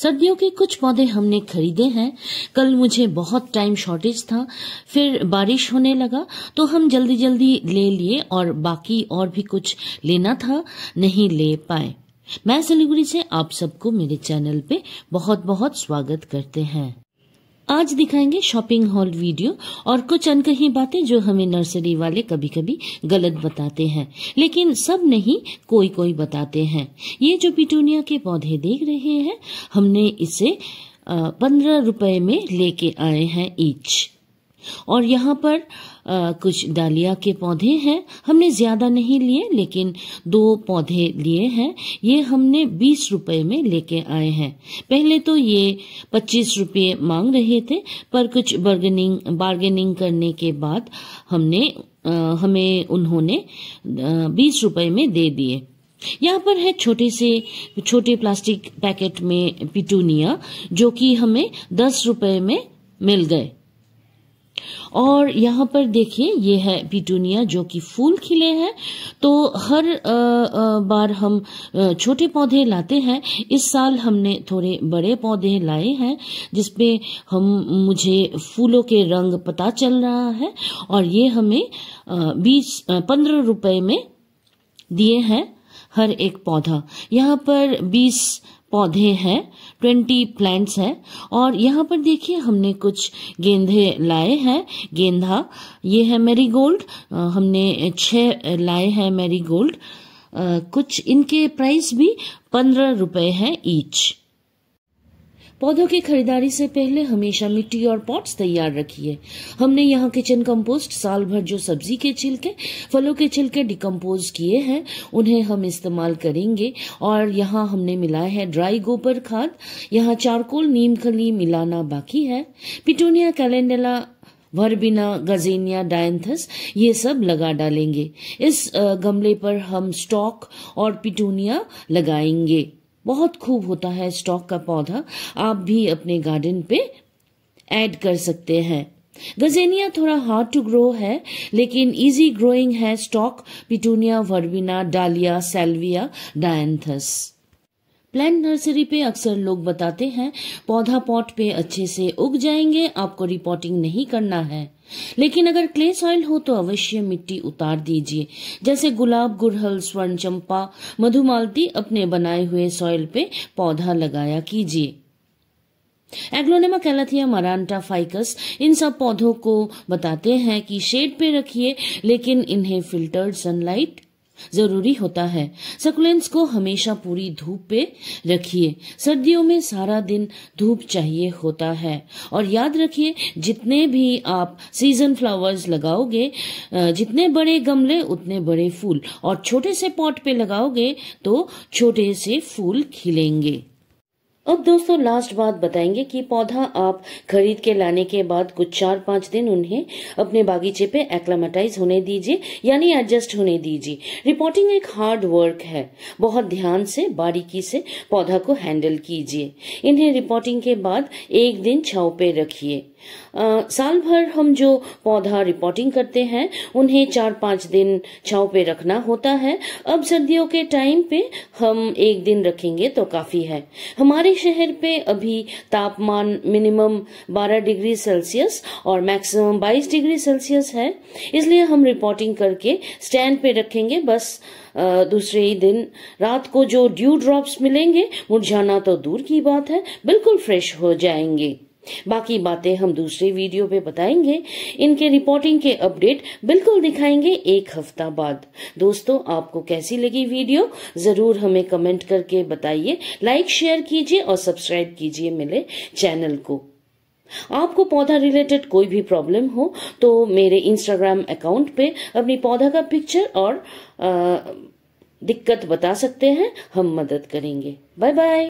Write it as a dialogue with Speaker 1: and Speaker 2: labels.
Speaker 1: सर्दियों के कुछ पौधे हमने खरीदे हैं कल मुझे बहुत टाइम शॉर्टेज था फिर बारिश होने लगा तो हम जल्दी जल्दी ले लिए और बाकी और भी कुछ लेना था नहीं ले पाए मैं सिलीगुड़ी से आप सबको मेरे चैनल पे बहुत बहुत स्वागत करते हैं आज दिखाएंगे शॉपिंग हॉल वीडियो और कुछ अनकही बातें जो हमें नर्सरी वाले कभी कभी गलत बताते हैं लेकिन सब नहीं कोई कोई बताते हैं ये जो पिटूनिया के पौधे देख रहे हैं हमने इसे पंद्रह रुपए में लेके आए हैं ईच और यहाँ पर आ, कुछ डालिया के पौधे हैं हमने ज़्यादा नहीं लिए लेकिन दो पौधे लिए हैं ये हमने बीस रुपए में लेके आए हैं पहले तो ये पच्चीस रुपए मांग रहे थे पर कुछ बार्गेनिंग बार्गेनिंग करने के बाद हमने आ, हमें उन्होंने बीस रुपए में दे दिए यहाँ पर है छोटे से छोटे प्लास्टिक पैकेट में पिटूनिया जो कि हमें दस रुपए में मिल गए और यहाँ पर देखिए ये है पिटूनिया जो कि फूल खिले हैं तो हर बार हम छोटे पौधे लाते हैं इस साल हमने थोड़े बड़े पौधे लाए हैं जिसपे हम मुझे फूलों के रंग पता चल रहा है और ये हमें बीस पंद्रह रुपए में दिए हैं हर एक पौधा यहाँ पर बीस पौधे हैं ट्वेंटी प्लांट्स हैं और यहाँ पर देखिए हमने कुछ गेंदे लाए हैं गेंदा ये है मैरीगोल्ड हमने छः लाए हैं मैरीगोल्ड कुछ इनके प्राइस भी पंद्रह रुपए हैं ईच पौधों की खरीदारी से पहले हमेशा मिट्टी और पॉट्स तैयार रखिए हमने यहाँ किचन कंपोस्ट साल भर जो सब्जी के छिलके फलों के छिलके डिकम्पोज किए हैं उन्हें हम इस्तेमाल करेंगे और यहाँ हमने मिलाया है ड्राई गोबर खाद यहाँ चारकोल नीम खली मिलाना बाकी है पिटोनिया कैलेंडला वर्बिना गजेनिया डायंथस ये सब लगा डालेंगे इस गमले पर हम स्टॉक और पिटूनिया लगाएंगे बहुत खूब होता है स्टॉक का पौधा आप भी अपने गार्डन पे ऐड कर सकते हैं गजेनिया थोड़ा हार्ड टू ग्रो है लेकिन इजी ग्रोइंग है stock petunia verbena dahlia salvia dianthus plant nursery पे अक्सर लोग बताते हैं पौधा पॉट पे अच्छे से उग जाएंगे आपको रिपोर्टिंग नहीं करना है लेकिन अगर क्ले सॉइल हो तो अवश्य मिट्टी उतार दीजिए जैसे गुलाब गुड़हल स्वर्ण चंपा मधुमालती अपने बनाए हुए सॉइल पे पौधा लगाया कीजिए एग्लोनेमा कैलाथिया मरांटा फाइकस इन सब पौधों को बताते हैं कि शेड पे रखिए लेकिन इन्हें फिल्टर्ड सनलाइट जरूरी होता है सकुलेंस को हमेशा पूरी धूप पे रखिए सर्दियों में सारा दिन धूप चाहिए होता है और याद रखिए जितने भी आप सीजन फ्लावर्स लगाओगे जितने बड़े गमले उतने बड़े फूल और छोटे से पॉट पे लगाओगे तो छोटे से फूल खिलेंगे अब दोस्तों लास्ट बात बताएंगे कि पौधा आप खरीद के लाने के बाद कुछ चार पांच दिन उन्हें अपने बागीचे पे एक्लामेटाइज होने दीजिए यानी एडजस्ट होने दीजिए रिपोर्टिंग एक हार्ड वर्क है बहुत ध्यान से बारीकी से पौधा को हैंडल कीजिए इन्हें रिपोर्टिंग के बाद एक दिन छाव पे रखिए आ, साल भर हम जो पौधा रिपोर्टिंग करते हैं उन्हें चार पांच दिन छाव पे रखना होता है अब सर्दियों के टाइम पे हम एक दिन रखेंगे तो काफी है हमारे शहर पे अभी तापमान मिनिमम 12 डिग्री सेल्सियस और मैक्सिमम 22 डिग्री सेल्सियस है इसलिए हम रिपोर्टिंग करके स्टैंड पे रखेंगे बस दूसरे ही दिन रात को जो ड्यू ड्रॉप्स मिलेंगे मुरझाना तो दूर की बात है बिल्कुल फ्रेश हो जाएंगे बाकी बातें हम दूसरे वीडियो पे बताएंगे इनके रिपोर्टिंग के अपडेट बिल्कुल दिखाएंगे एक हफ्ता बाद दोस्तों आपको कैसी लगी वीडियो जरूर हमें कमेंट करके बताइए लाइक शेयर कीजिए और सब्सक्राइब कीजिए मेरे चैनल को आपको पौधा रिलेटेड कोई भी प्रॉब्लम हो तो मेरे इंस्टाग्राम अकाउंट पे अपनी पौधा का पिक्चर और आ, दिक्कत बता सकते हैं हम मदद करेंगे बाय बाय